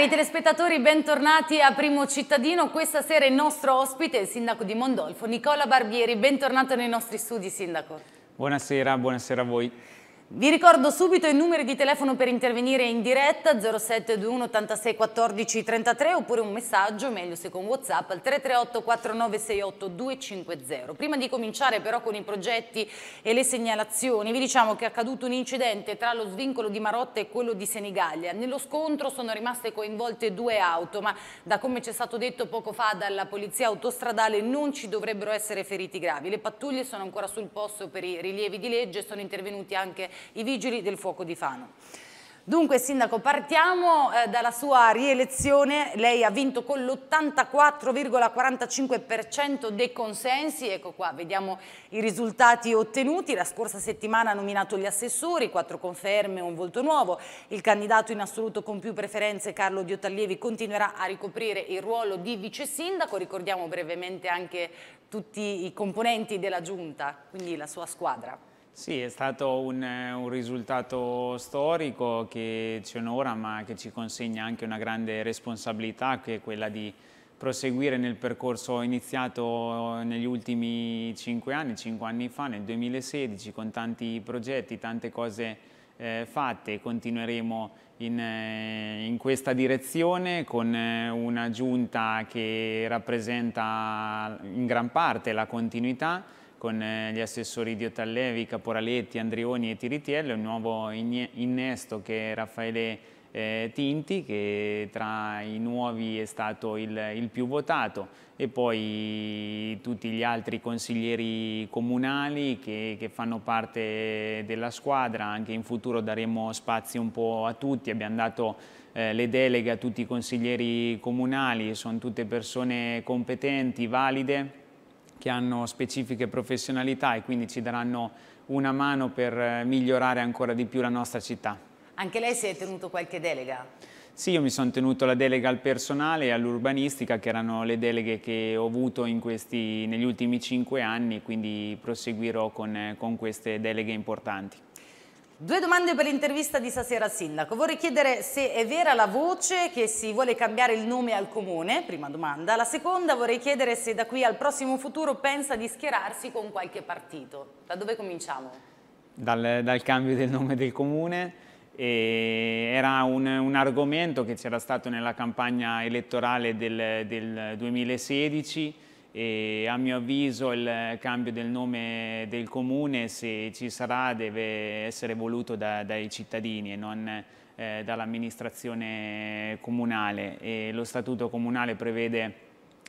Cari telespettatori, bentornati a Primo Cittadino. Questa sera il nostro ospite è il sindaco di Mondolfo, Nicola Barbieri. Bentornato nei nostri studi, sindaco. Buonasera, buonasera a voi. Vi ricordo subito i numeri di telefono per intervenire in diretta 0721 86 14 33 oppure un messaggio, meglio se con Whatsapp, al 338 4968 250. Prima di cominciare però con i progetti e le segnalazioni, vi diciamo che è accaduto un incidente tra lo svincolo di Marotta e quello di Senigallia. Nello scontro sono rimaste coinvolte due auto, ma da come ci è stato detto poco fa dalla polizia autostradale non ci dovrebbero essere feriti gravi. Le pattuglie sono ancora sul posto per i rilievi di legge, e sono intervenuti anche i Vigili del Fuoco di Fano. Dunque Sindaco, partiamo eh, dalla sua rielezione, lei ha vinto con l'84,45% dei consensi, ecco qua vediamo i risultati ottenuti, la scorsa settimana ha nominato gli assessori, quattro conferme, un volto nuovo, il candidato in assoluto con più preferenze Carlo Diotaglievi continuerà a ricoprire il ruolo di vice sindaco, ricordiamo brevemente anche tutti i componenti della giunta, quindi la sua squadra. Sì, è stato un, un, risultato storico che ci onora ma che ci consegna anche una grande responsabilità che è quella di proseguire nel percorso iniziato negli ultimi cinque anni, cinque anni fa, nel 2016, con tanti progetti, tante cose eh, fatte continueremo in, eh, in, questa direzione con eh, una giunta che rappresenta in gran parte la continuità con eh, gli assessori Dio Tallevi, Caporaletti, Andrioni e Tiritiello, il nuovo innesto che Raffaele eh, Tinti che tra i nuovi è stato il, il, più votato e poi tutti gli altri consiglieri comunali che, che, fanno parte della squadra, anche in futuro daremo spazi un po' a tutti, abbiamo dato eh, le deleghe a tutti i consiglieri comunali, sono tutte persone competenti, valide che hanno specifiche professionalità e quindi ci daranno una mano per eh, migliorare ancora di più la nostra città. Anche lei si è tenuto qualche delega? Sì, io mi sono tenuto la delega al personale e all'urbanistica, che erano le deleghe che ho avuto questi, negli ultimi cinque anni, quindi proseguirò con, eh, con queste deleghe importanti. Due domande per l'intervista di stasera Sindaco. Vorrei chiedere se è vera la voce che si vuole cambiare il nome al comune, prima domanda. La seconda vorrei chiedere se da qui al prossimo futuro pensa di schierarsi con qualche partito. Da dove cominciamo? Dal, dal cambio del nome del comune. era un, un argomento che c'era stato nella campagna elettorale del, del 2016 e a mio avviso il cambio del nome del comune, se ci sarà, deve essere voluto da, dai cittadini e non eh, dall'amministrazione comunale. E lo statuto comunale prevede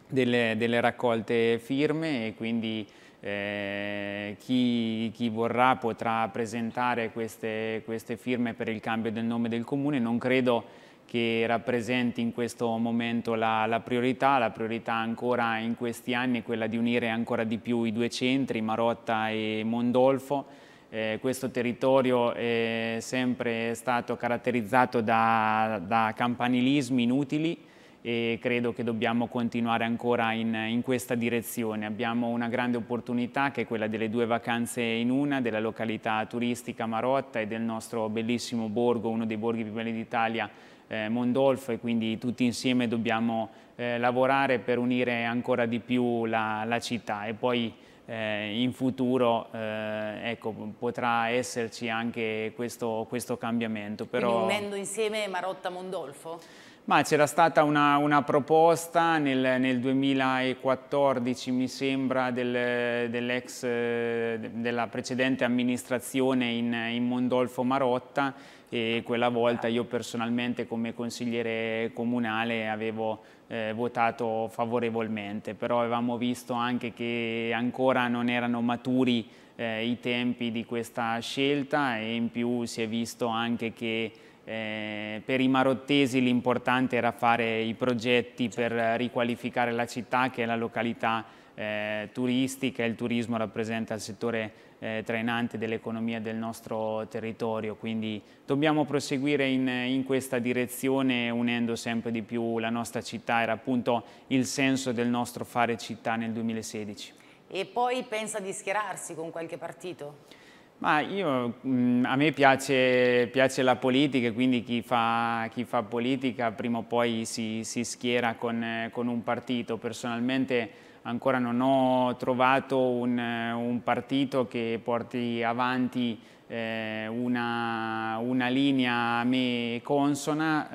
delle, delle raccolte firme e quindi eh, chi, chi, vorrà potrà presentare queste, queste firme per il cambio del nome del comune. Non credo che rappresenti in questo momento la, la, priorità. La priorità ancora in questi anni è quella di unire ancora di più i due centri, Marotta e Mondolfo. Eh, questo territorio è sempre stato caratterizzato da, da, campanilismi inutili e credo che dobbiamo continuare ancora in, in questa direzione. Abbiamo una grande opportunità che è quella delle due vacanze in una, della località turistica Marotta e del nostro bellissimo borgo, uno dei borghi più belli d'Italia, eh, Mondolfo e quindi tutti insieme dobbiamo eh, lavorare per unire ancora di più la, la città e poi eh, in futuro eh, ecco, potrà esserci anche questo, questo cambiamento. Però... Quindi unendo insieme Marotta Mondolfo? Ma c'era stata una, una proposta nel, nel, 2014, mi sembra, del, dell eh, della precedente amministrazione in, in Mondolfo Marotta e quella volta io personalmente come consigliere comunale avevo eh, votato favorevolmente, però avevamo visto anche che ancora non erano maturi eh, i tempi di questa scelta e in più si è visto anche che eh, per i marottesi l'importante era fare i progetti per riqualificare la città che è la località eh, turistica, il turismo rappresenta il settore eh, trainante dell'economia del nostro territorio, quindi dobbiamo proseguire in, in, questa direzione unendo sempre di più la nostra città, era appunto il senso del nostro fare città nel 2016. E poi pensa di schierarsi con qualche partito? Ma io, mm, a me piace, piace, la politica, e quindi chi fa, chi fa, politica prima o poi si, si schiera con, con un partito. Personalmente ancora non ho trovato un, eh, un partito che porti avanti eh, una, una, linea a me consona,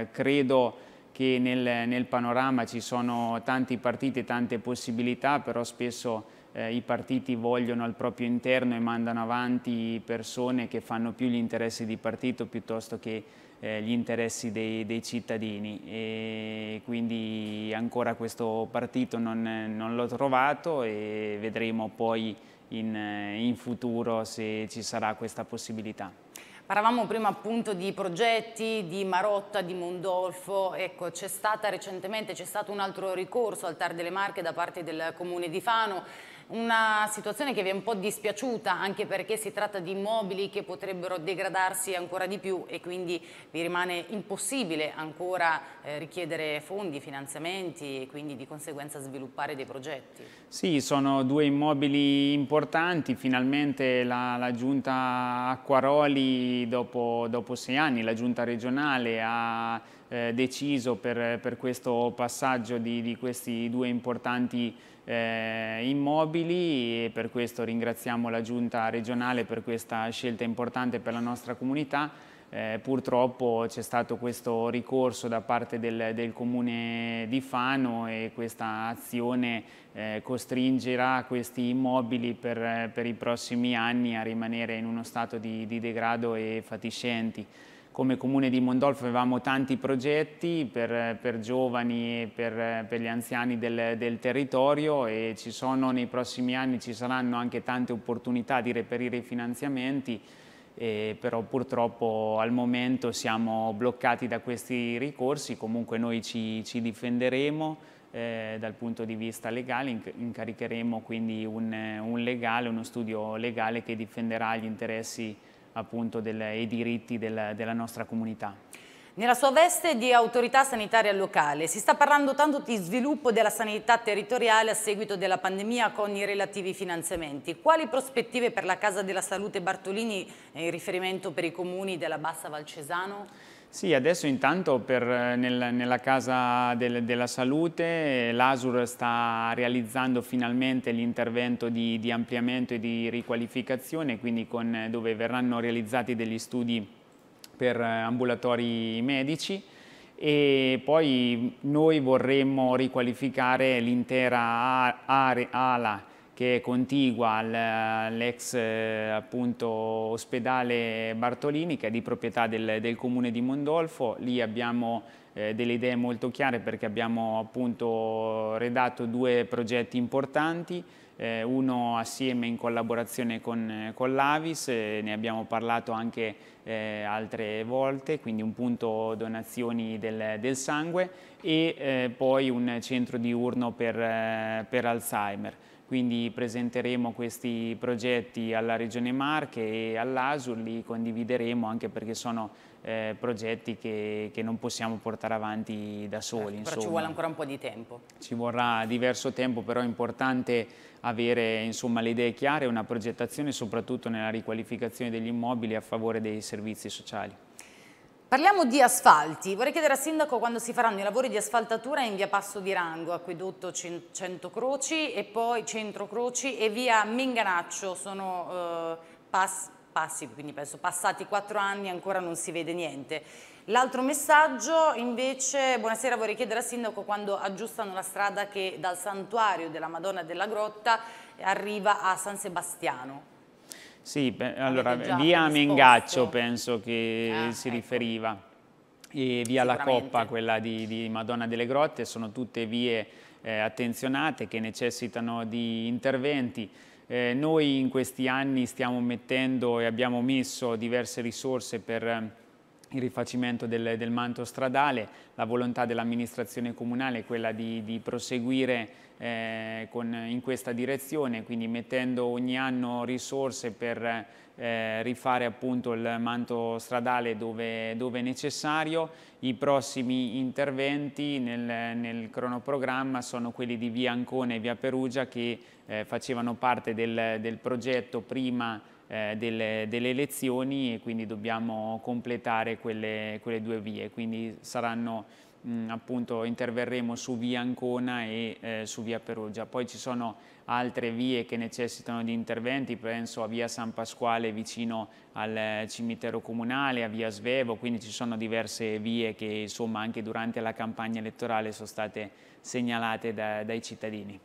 eh, credo che nel, nel, panorama ci sono tanti partiti e tante possibilità, però spesso eh, i partiti vogliono al proprio interno e mandano avanti persone che fanno più gli interessi di partito piuttosto che eh, gli interessi dei, dei, cittadini e quindi ancora questo partito non, non l'ho trovato e vedremo poi in, in futuro se ci sarà questa possibilità. Parlavamo prima appunto di progetti, di Marotta, di Mondolfo, ecco c'è stata recentemente, c'è stato un altro ricorso al TAR delle Marche da parte del Comune di Fano, una situazione che vi è un po' dispiaciuta anche perché si tratta di immobili che potrebbero degradarsi ancora di più e quindi vi rimane impossibile ancora eh, richiedere fondi, finanziamenti e quindi di conseguenza sviluppare dei progetti. Sì, sono due immobili importanti, finalmente la, la giunta Acquaroli dopo, dopo sei anni, la giunta regionale ha eh, deciso per, per, questo passaggio di, di questi due importanti immobili eh, immobili e per questo ringraziamo la Giunta regionale per questa scelta importante per la nostra comunità. Eh, purtroppo c'è stato questo ricorso da parte del, del, comune di Fano e questa azione eh, costringerà questi immobili per, per, i prossimi anni a rimanere in uno stato di, di degrado e fatiscenti come comune di Mondolfo avevamo tanti progetti per, per giovani e per, per, gli anziani del, del territorio e sono, nei prossimi anni ci saranno anche tante opportunità di reperire i finanziamenti, eh, però purtroppo al momento siamo bloccati da questi ricorsi, comunque noi ci, ci difenderemo. Eh, dal punto di vista legale, inc incaricheremo quindi un, un legale, uno studio legale che difenderà gli interessi appunto del, i diritti del, della nostra comunità. Nella sua veste di autorità sanitaria locale si sta parlando tanto di sviluppo della sanità territoriale a seguito della pandemia con i relativi finanziamenti. Quali prospettive per la Casa della Salute Bartolini eh, in riferimento per i comuni della Bassa Valcesano? Sì, adesso intanto per, eh, nel, nella Casa del, della Salute eh, l'ASUR sta realizzando finalmente l'intervento di, di, ampliamento e di riqualificazione, quindi con, eh, dove verranno realizzati degli studi per ambulatori medici e poi noi vorremmo riqualificare l'intera ala che è contigua all'ex eh, appunto, ospedale Bartolini che è di proprietà del, del comune di Mondolfo. Lì abbiamo eh, delle idee molto chiare perché abbiamo appunto redatto due progetti importanti, eh, uno assieme in collaborazione con, eh, con l'Avis, eh, ne abbiamo parlato anche altre volte, quindi un punto donazioni del, del sangue e poi un centro diurno per, per Alzheimer. Quindi presenteremo questi progetti alla Regione Marche e all'ASUR, li condivideremo anche perché sono eh, progetti che, che, non possiamo portare avanti da certo, soli. Certo, però ci vuole ancora un po' di tempo. Ci vorrà diverso tempo, però è importante avere insomma, le idee chiare e una progettazione soprattutto nella riqualificazione degli immobili a favore dei servizi sociali. Parliamo di asfalti. Vorrei chiedere al Sindaco quando si faranno i lavori di asfaltatura in via Passo di Rango, acquedotto Cento Croci e poi Centro Croci e via Minganaccio. Sono eh, pass passi, quindi penso passati quattro anni e ancora non si vede niente. L'altro messaggio invece, buonasera, vorrei chiedere al Sindaco quando aggiustano la strada che dal santuario della Madonna della Grotta arriva a San Sebastiano. Sì, beh, allora via Mengaccio penso che ah, si ecco. riferiva e via La Coppa, quella di, di, Madonna delle Grotte, sono tutte vie eh, attenzionate che necessitano di interventi. Eh, noi in questi anni stiamo mettendo e abbiamo messo diverse risorse per il rifacimento del, del, manto stradale, la volontà dell'amministrazione comunale è quella di, di proseguire eh, con, in questa direzione, quindi mettendo ogni anno risorse per eh, rifare appunto il manto stradale dove, dove necessario. I prossimi interventi nel, nel, cronoprogramma sono quelli di via Ancona e via Perugia che eh, facevano parte del, del progetto prima eh, delle, delle, elezioni e quindi dobbiamo completare quelle, quelle due vie, quindi saranno, mh, appunto, interverremo su via Ancona e eh, su via Perugia. Poi ci sono altre vie che necessitano di interventi, penso a via San Pasquale vicino al eh, cimitero comunale, a via Svevo, quindi ci sono diverse vie che insomma anche durante la campagna elettorale sono state segnalate da, dai cittadini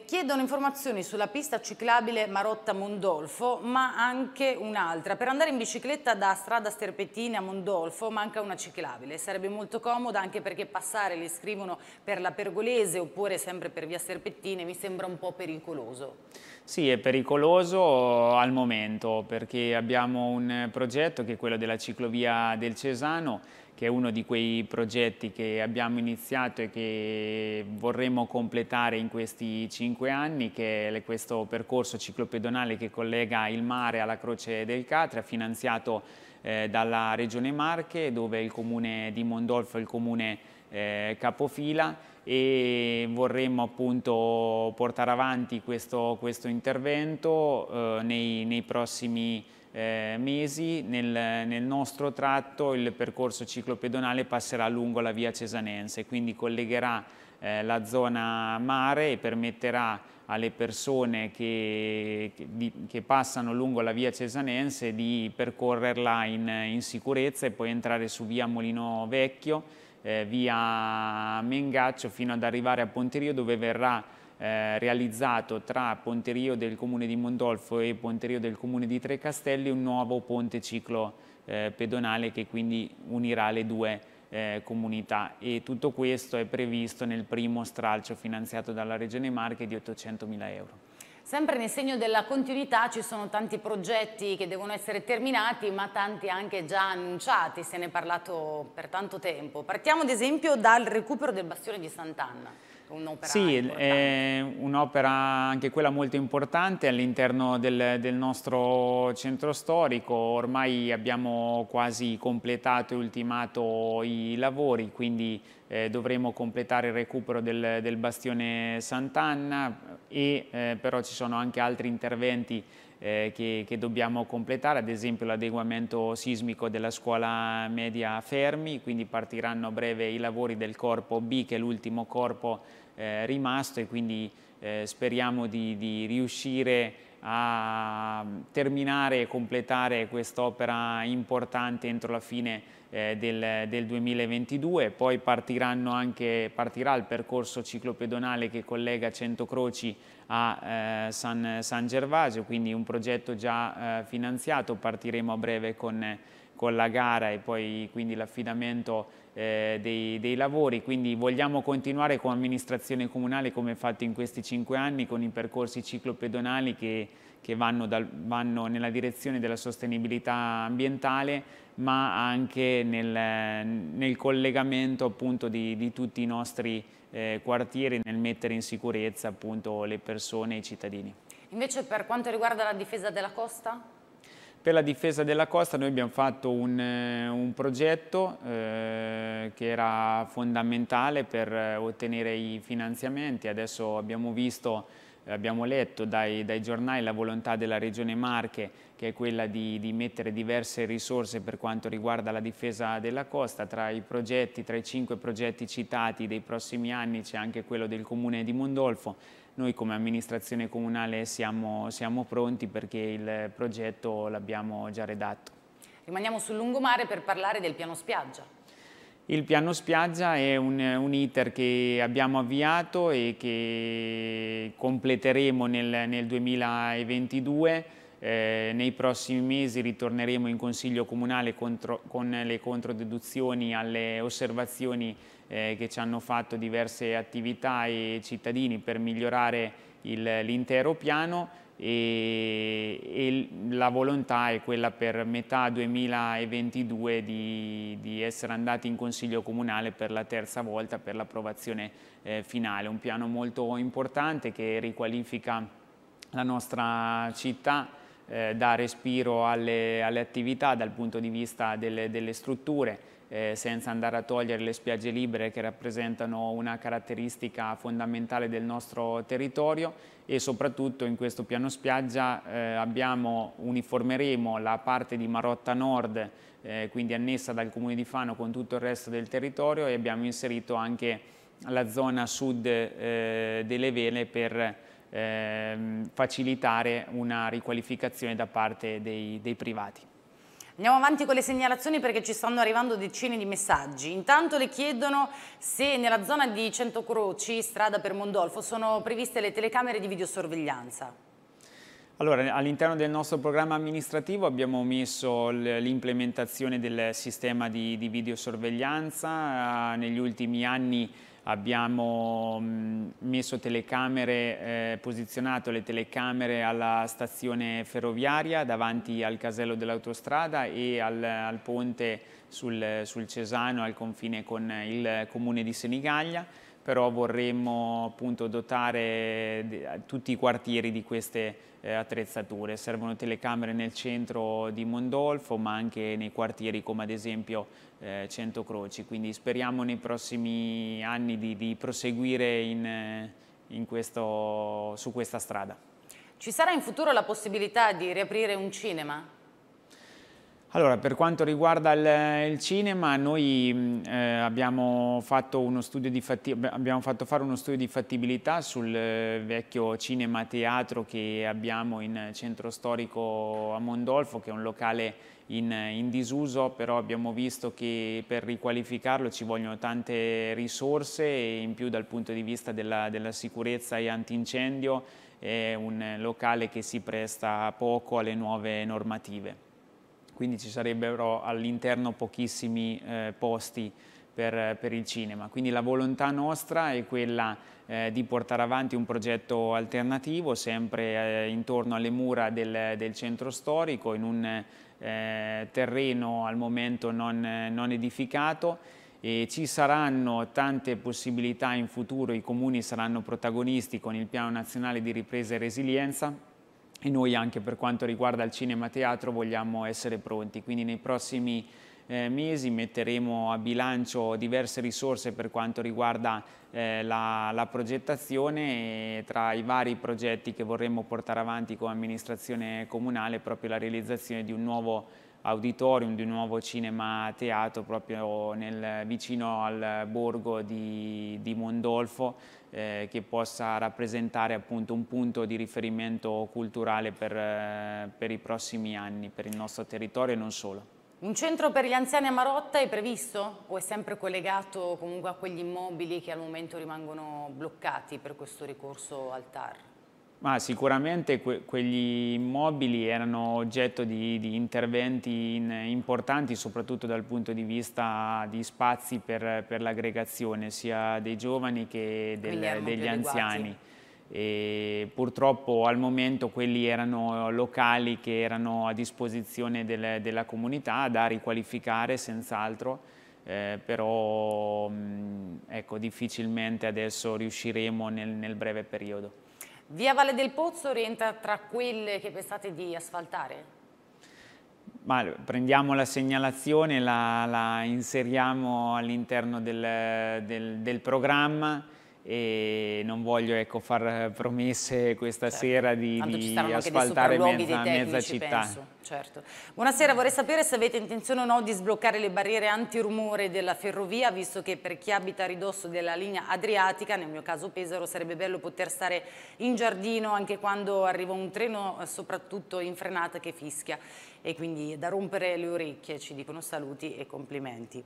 chiedono informazioni sulla pista ciclabile Marotta Mondolfo, ma anche un'altra. Per andare in bicicletta da strada Sterpettini a Mondolfo manca una ciclabile. Sarebbe molto comoda anche perché passare, li scrivono, per la Pergolese oppure sempre per via Sterpettini mi sembra un po' pericoloso. Sì, è pericoloso al momento perché abbiamo un progetto che è quello della ciclovia del Cesano che è uno di quei progetti che abbiamo iniziato e che vorremmo completare in questi cinque anni, che è questo percorso ciclopedonale che collega il mare alla Croce del Catria, finanziato eh, dalla Regione Marche, dove il comune di Mondolfo è il comune eh, capofila e vorremmo appunto portare avanti questo, questo intervento eh, nei, nei prossimi anni eh, mesi nel, nel, nostro tratto il percorso ciclopedonale passerà lungo la via Cesanense, quindi collegherà eh, la zona mare e permetterà alle persone che, che, che, passano lungo la via Cesanense di percorrerla in, in sicurezza e poi entrare su via Molino Vecchio, eh, via Mengaccio fino ad arrivare a Ponterio dove verrà eh, realizzato tra Ponterio del Comune di Mondolfo e Ponterio del Comune di Trecastelli un nuovo ponte ciclo eh, pedonale che quindi unirà le due eh, comunità e tutto questo è previsto nel primo stralcio finanziato dalla Regione Marche di 800 mila euro. Sempre nel segno della continuità ci sono tanti progetti che devono essere terminati ma tanti anche già annunciati, se ne è parlato per tanto tempo. Partiamo ad esempio dal recupero del bastione di Sant'Anna un'opera Sì, è un'opera anche quella molto importante all'interno del, del, nostro centro storico. Ormai abbiamo quasi completato e ultimato i lavori, quindi eh, dovremo completare il recupero del, del bastione Sant'Anna e eh, però ci sono anche altri interventi eh, che, che, dobbiamo completare, ad esempio l'adeguamento sismico della scuola media Fermi, quindi partiranno a breve i lavori del corpo B che è l'ultimo corpo eh, rimasto e quindi eh, speriamo di, di riuscire a terminare e completare quest'opera importante entro la fine eh, del, del, 2022, poi anche, partirà il percorso ciclopedonale che collega Centocroci a eh, San, San, Gervasio, quindi un progetto già eh, finanziato, partiremo a breve con, con la gara e poi quindi l'affidamento eh, dei, dei, lavori, quindi vogliamo continuare con amministrazione comunale come fatto in questi cinque anni con i percorsi ciclopedonali che che vanno, dal, vanno, nella direzione della sostenibilità ambientale ma anche nel, nel collegamento appunto di, di, tutti i nostri eh, quartieri nel mettere in sicurezza appunto le persone e i cittadini. Invece per quanto riguarda la difesa della costa? Per la difesa della costa noi abbiamo fatto un, eh, un progetto eh, che era fondamentale per eh, ottenere i finanziamenti, adesso abbiamo visto abbiamo letto dai, dai, giornali la volontà della Regione Marche che è quella di, di, mettere diverse risorse per quanto riguarda la difesa della costa, tra i progetti, tra i cinque progetti citati dei prossimi anni c'è anche quello del Comune di Mondolfo, noi come amministrazione comunale siamo, siamo pronti perché il progetto l'abbiamo già redatto. Rimaniamo sul lungomare per parlare del piano spiaggia. Il piano spiaggia è un, un, iter che abbiamo avviato e che completeremo nel, nel 2022. Eh, nei prossimi mesi ritorneremo in Consiglio Comunale contro, con le controdeduzioni alle osservazioni eh, che ci hanno fatto diverse attività e cittadini per migliorare l'intero piano e, e, la volontà è quella per metà 2022 di, di, essere andati in Consiglio Comunale per la terza volta per l'approvazione eh, finale. Un piano molto importante che riqualifica la nostra città, eh, dà respiro alle, alle, attività dal punto di vista delle, delle strutture, eh, senza andare a togliere le spiagge libere che rappresentano una caratteristica fondamentale del nostro territorio e soprattutto in questo piano spiaggia eh, abbiamo, uniformeremo la parte di Marotta Nord, eh, quindi annessa dal comune di Fano con tutto il resto del territorio e abbiamo inserito anche la zona sud eh, delle vele per ehm, facilitare una riqualificazione da parte dei, dei privati. Andiamo avanti con le segnalazioni perché ci stanno arrivando decine di messaggi. Intanto le chiedono se nella zona di Centocroci, strada per Mondolfo, sono previste le telecamere di videosorveglianza. Allora, all'interno del nostro programma amministrativo abbiamo messo l'implementazione del sistema di, di videosorveglianza. Ah, negli ultimi anni abbiamo mm, messo telecamere, eh, posizionato le telecamere alla stazione ferroviaria davanti al casello dell'autostrada e al, al ponte sul, sul, Cesano al confine con il comune di Senigallia però vorremmo appunto dotare eh, tutti i quartieri di queste eh, attrezzature. Servono telecamere nel centro di Mondolfo ma anche nei quartieri come ad esempio eh, Cento Croci, quindi speriamo nei prossimi anni di, di proseguire in, eh, in questo, su questa strada. Ci sarà in futuro la possibilità di riaprire un cinema? Allora, per quanto riguarda il, il cinema, noi mm, eh, abbiamo, fatto abbiamo, fatto fare uno studio di fattibilità sul eh, vecchio cinema teatro che abbiamo in centro storico a Mondolfo, che è un locale in, in disuso, però abbiamo visto che per riqualificarlo ci vogliono tante risorse e in più dal punto di vista della, della sicurezza e antincendio è un locale che si presta poco alle nuove normative quindi ci sarebbero all'interno pochissimi eh, posti per, per, il cinema. Quindi la volontà nostra è quella eh, di portare avanti un progetto alternativo sempre eh, intorno alle mura del, del, centro storico, in un eh, terreno al momento non, non edificato e ci saranno tante possibilità in futuro, i comuni saranno protagonisti con il Piano Nazionale di Ripresa e Resilienza e noi anche per quanto riguarda il cinema teatro vogliamo essere pronti, quindi nei prossimi eh, mesi metteremo a bilancio diverse risorse per quanto riguarda eh, la, la, progettazione e tra i vari progetti che vorremmo portare avanti come amministrazione comunale proprio la realizzazione di un nuovo auditorium di un nuovo cinema teatro proprio nel, vicino al borgo di, di Mondolfo eh, che possa rappresentare appunto un punto di riferimento culturale per, eh, per i prossimi anni, per il nostro territorio e non solo. Un centro per gli anziani a Marotta è previsto o è sempre collegato comunque a quegli immobili che al momento rimangono bloccati per questo ricorso al TAR? Ma sicuramente que quegli immobili erano oggetto di, di interventi in, importanti soprattutto dal punto di vista di spazi per, per l'aggregazione sia dei giovani che del, degli anziani. E purtroppo al momento quelli erano locali che erano a disposizione del, della comunità da riqualificare senz'altro. Eh, però mm, ecco, difficilmente adesso riusciremo nel, nel breve periodo. Via Valle del Pozzo rientra tra quelle che pensate di asfaltare? Ma prendiamo la segnalazione, la, la inseriamo all'interno del, del, del programma e non voglio ecco, far promesse questa certo. sera di, di asfaltare mezza, tecnici, mezza, città. Certo. Buonasera, vorrei sapere se avete intenzione o no di sbloccare le barriere antirumore della ferrovia, visto che per chi abita a ridosso della linea adriatica, nel mio caso Pesaro, sarebbe bello poter stare in giardino anche quando arriva un treno, soprattutto in frenata, che fischia. E quindi da rompere le orecchie, ci dicono saluti e complimenti.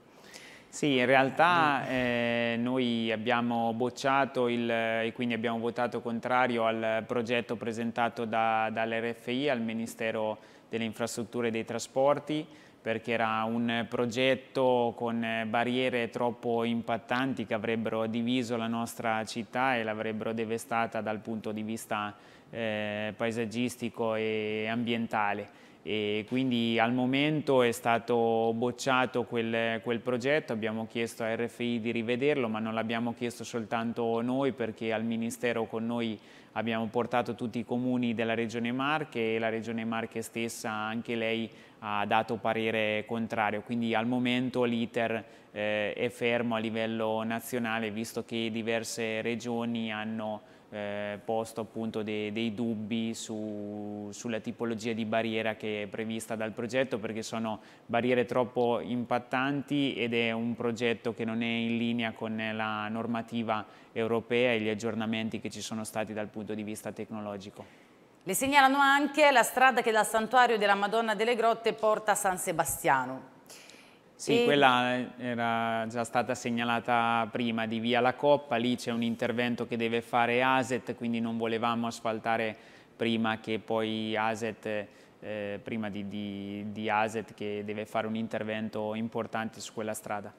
Sì, in realtà eh, noi abbiamo bocciato il, e quindi abbiamo votato contrario al progetto presentato da, dall'RFI al Ministero delle Infrastrutture e dei Trasporti perché era un progetto con barriere troppo impattanti che avrebbero diviso la nostra città e l'avrebbero devastata dal punto di vista eh, paesaggistico e ambientale e quindi al momento è stato bocciato quel, quel progetto, abbiamo chiesto a RFI di rivederlo ma non l'abbiamo chiesto soltanto noi perché al Ministero con noi abbiamo portato tutti i comuni della Regione Marche e la Regione Marche stessa anche lei ha dato parere contrario, quindi al momento l'iter eh, è fermo a livello nazionale visto che diverse regioni hanno eh, posto appunto dei, dei dubbi su, sulla tipologia di barriera che è prevista dal progetto perché sono barriere troppo impattanti ed è un progetto che non è in linea con la normativa europea e gli aggiornamenti che ci sono stati dal punto di vista tecnologico. Le segnalano anche la strada che dal santuario della Madonna delle Grotte porta a San Sebastiano. Sì, e... quella eh, era già stata segnalata prima di via la Coppa, lì c'è un intervento che deve fare ASET, quindi non volevamo asfaltare prima che poi ASET... Eh, prima di, di, di ASET che deve fare un intervento importante su quella strada.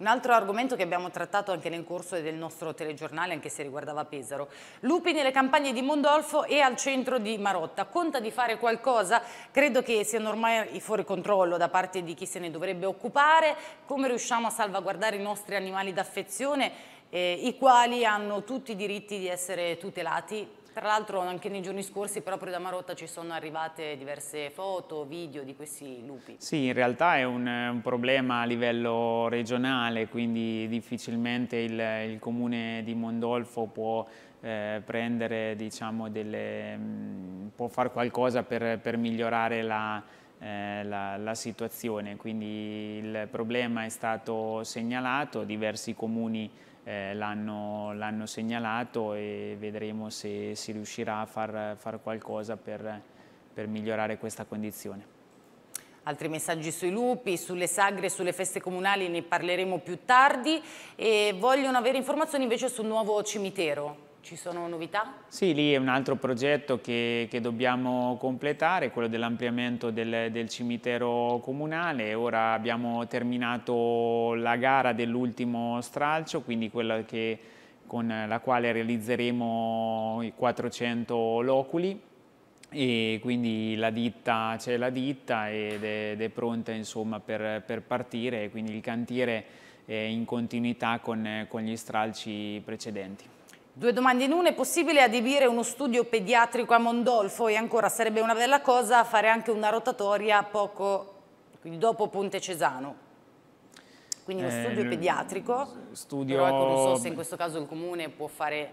Un altro argomento che abbiamo trattato anche nel corso del nostro telegiornale, anche se riguardava Pesaro. Lupi nelle campagne di Mondolfo e al centro di Marotta. Conta di fare qualcosa? Credo che siano ormai fuori controllo da parte di chi se ne dovrebbe occupare. Come riusciamo a salvaguardare i nostri animali d'affezione, eh, i quali hanno tutti i diritti di essere tutelati tra l'altro anche nei giorni scorsi proprio da Marotta ci sono arrivate diverse foto, video di questi lupi. Sì, in realtà è un, un problema a livello regionale, quindi difficilmente il, il comune di Mondolfo può eh, prendere, diciamo, delle, mm, può fare qualcosa per, per migliorare la, eh, la, la, situazione. Quindi il problema è stato segnalato, diversi comuni eh, l'hanno segnalato e vedremo se si riuscirà a far, far qualcosa per, per migliorare questa condizione. Altri messaggi sui lupi, sulle sagre, sulle feste comunali ne parleremo più tardi e vogliono avere informazioni invece sul nuovo cimitero. Ci sono novità? Sì, lì è un altro progetto che, che dobbiamo completare, quello dell'ampliamento del, del, cimitero comunale. Ora abbiamo terminato la gara dell'ultimo stralcio, quindi quella che, con la quale realizzeremo i 400 loculi e quindi la ditta c'è la ditta ed è, ed è pronta insomma, per, per, partire quindi il cantiere è in continuità con, con gli stralci precedenti. Due domande in una, è possibile adibire uno studio pediatrico a Mondolfo e ancora sarebbe una bella cosa fare anche una rotatoria poco, dopo Ponte Cesano? Quindi lo studio eh, pediatrico, studio... però ecco, non so se in questo caso il comune può fare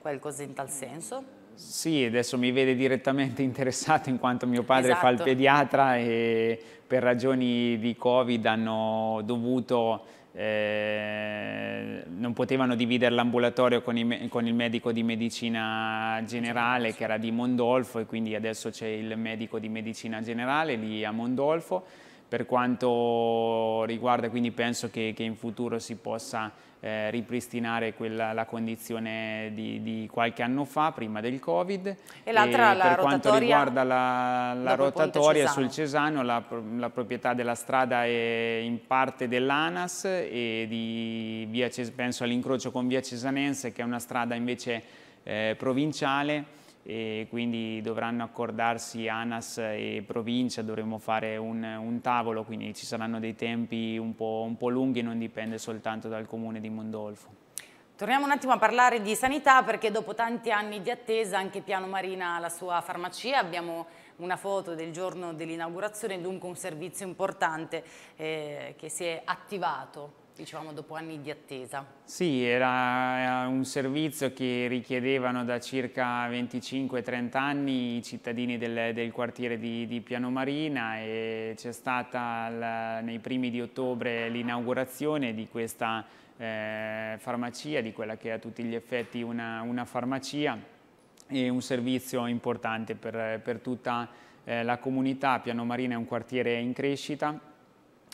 qualcosa in tal senso. Sì, adesso mi vede direttamente interessato in quanto mio padre esatto. fa il esatto. pediatra e per ragioni di Covid hanno dovuto eh, non potevano dividere l'ambulatorio con, con, il medico di medicina generale che era di Mondolfo e quindi adesso c'è il medico di medicina generale lì a Mondolfo. Per quanto riguarda, quindi penso che, che in futuro si possa eh, ripristinare quella, la condizione di, di, qualche anno fa, prima del Covid. E l'altra, la per quanto riguarda la, la rotatoria Cesano. sul Cesano, la, la, proprietà della strada è in parte dell'ANAS e di via, penso all'incrocio con via Cesanense, che è una strada invece eh, provinciale e quindi dovranno accordarsi ANAS e provincia, dovremo fare un, un tavolo, quindi ci saranno dei tempi un po', un po' lunghi, non dipende soltanto dal comune di Mondolfo. Torniamo un attimo a parlare di sanità perché dopo tanti anni di attesa anche Piano Marina ha la sua farmacia, abbiamo una foto del giorno dell'inaugurazione, dunque un servizio importante eh, che si è attivato dicevamo dopo anni di attesa. Sì, era un servizio che richiedevano da circa 25-30 anni i cittadini del, del quartiere di, di Piano Marina e c'è stata la, nei primi di ottobre l'inaugurazione di questa eh, farmacia, di quella che è a tutti gli effetti una, una farmacia e un servizio importante per, per tutta eh, la comunità. Piano Marina è un quartiere in crescita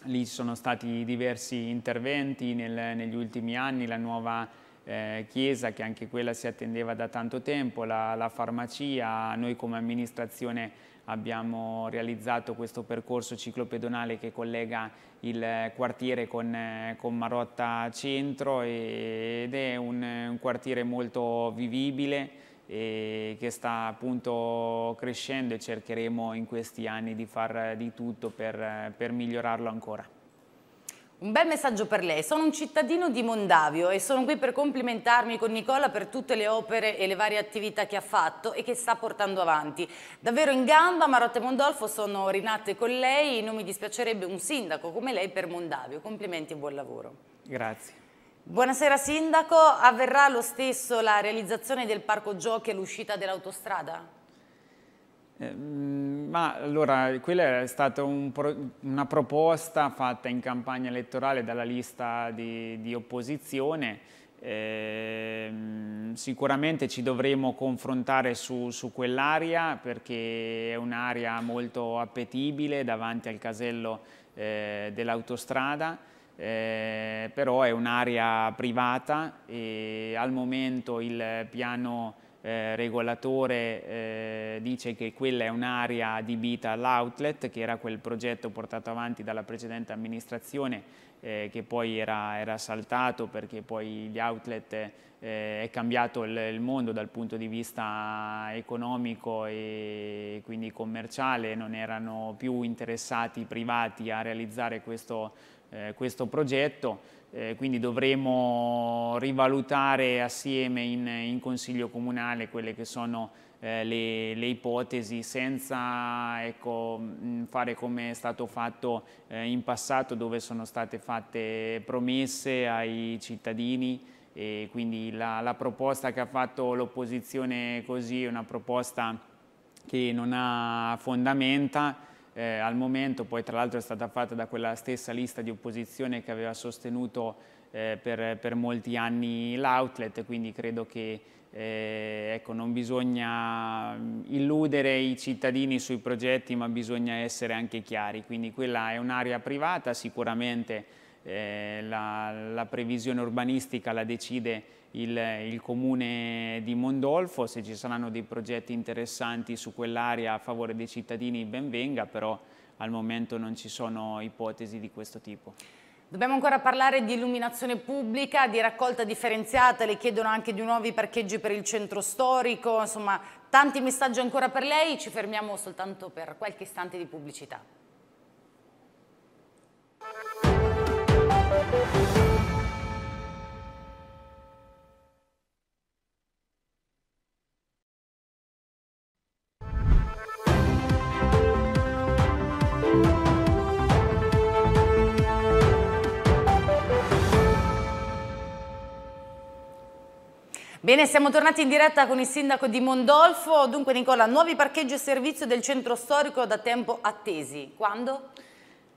Lì ci sono stati diversi interventi nel, negli ultimi anni, la nuova eh, chiesa che anche quella si attendeva da tanto tempo, la, la farmacia, noi come amministrazione abbiamo realizzato questo percorso ciclopedonale che collega il quartiere con, con Marotta Centro ed è un, un quartiere molto vivibile e che sta appunto crescendo e cercheremo in questi anni di far di tutto per, per migliorarlo ancora. Un bel messaggio per lei. Sono un cittadino di Mondavio e sono qui per complimentarmi con Nicola per tutte le opere e le varie attività che ha fatto e che sta portando avanti. Davvero in gamba, Marotte Mondolfo sono rinate con lei non mi dispiacerebbe un sindaco come lei per Mondavio. Complimenti e buon lavoro. Grazie. Buonasera Sindaco, avverrà lo stesso la realizzazione del parco giochi all'uscita dell'autostrada? Eh, mm, ma allora, quella è stata un pro una proposta fatta in campagna elettorale dalla lista di, di opposizione. Eh, sicuramente ci dovremo confrontare su, su quell'area perché è un'area molto appetibile davanti al casello eh, dell'autostrada eh, però è un'area privata e al momento il piano eh, regolatore eh, dice che quella è un'area adibita all'outlet, che era quel progetto portato avanti dalla precedente amministrazione eh, che poi era, era, saltato perché poi gli outlet eh, è cambiato il, il, mondo dal punto di vista economico e quindi commerciale, non erano più interessati i privati a realizzare questo progetto eh, questo progetto, eh, quindi dovremo rivalutare assieme in, in, Consiglio Comunale quelle che sono eh, le, le, ipotesi senza ecco, mm, fare come è stato fatto eh, in passato dove sono state fatte promesse ai cittadini e quindi la, la proposta che ha fatto l'opposizione così è una proposta che non ha fondamenta eh, al momento, poi tra l'altro è stata fatta da quella stessa lista di opposizione che aveva sostenuto eh, per, per, molti anni l'outlet, quindi credo che eh, ecco, non bisogna illudere i cittadini sui progetti, ma bisogna essere anche chiari, quindi quella è un'area privata sicuramente eh, la, la, previsione urbanistica la decide il, il, comune di Mondolfo, se ci saranno dei progetti interessanti su quell'area a favore dei cittadini ben venga, però al momento non ci sono ipotesi di questo tipo. Dobbiamo ancora parlare di illuminazione pubblica, di raccolta differenziata, le chiedono anche di nuovi parcheggi per il centro storico, insomma tanti messaggi ancora per lei, ci fermiamo soltanto per qualche istante di pubblicità. Bene, siamo tornati in diretta con il sindaco di Mondolfo. Dunque Nicola, nuovi parcheggi e servizio del centro storico da tempo attesi. Quando?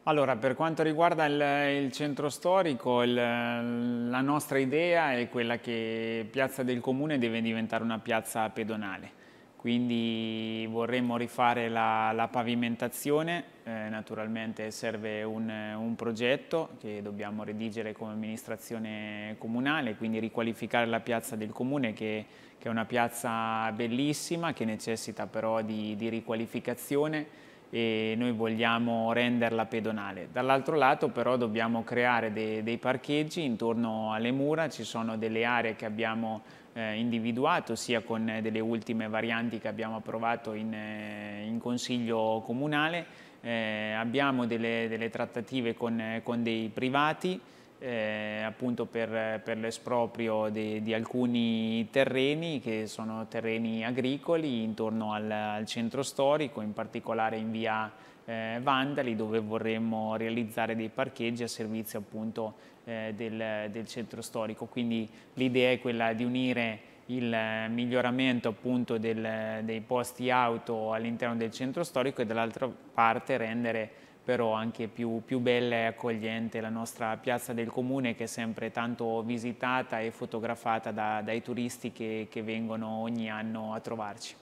Allora, per quanto riguarda il, il centro storico, il, la nostra idea è quella che Piazza del Comune deve diventare una piazza pedonale, quindi vorremmo rifare la, la pavimentazione, eh, naturalmente serve un, un progetto che dobbiamo redigere come amministrazione comunale, quindi riqualificare la Piazza del Comune che, che è una piazza bellissima che necessita però di, di riqualificazione e noi vogliamo renderla pedonale. Dall'altro lato però dobbiamo creare de dei parcheggi intorno alle mura, ci sono delle aree che abbiamo eh, individuato sia con delle ultime varianti che abbiamo approvato in, eh, in consiglio comunale, eh, abbiamo delle, delle trattative con, con dei privati, eh, appunto per, per l'esproprio di alcuni terreni che sono terreni agricoli intorno al, al centro storico, in particolare in via eh, Vandali dove vorremmo realizzare dei parcheggi a servizio appunto eh, del, del centro storico. Quindi l'idea è quella di unire il miglioramento appunto del, dei posti auto all'interno del centro storico e dall'altra parte rendere però anche più, più, bella e accogliente la nostra piazza del comune che è sempre tanto visitata e fotografata da, dai turisti che, che vengono ogni anno a trovarci.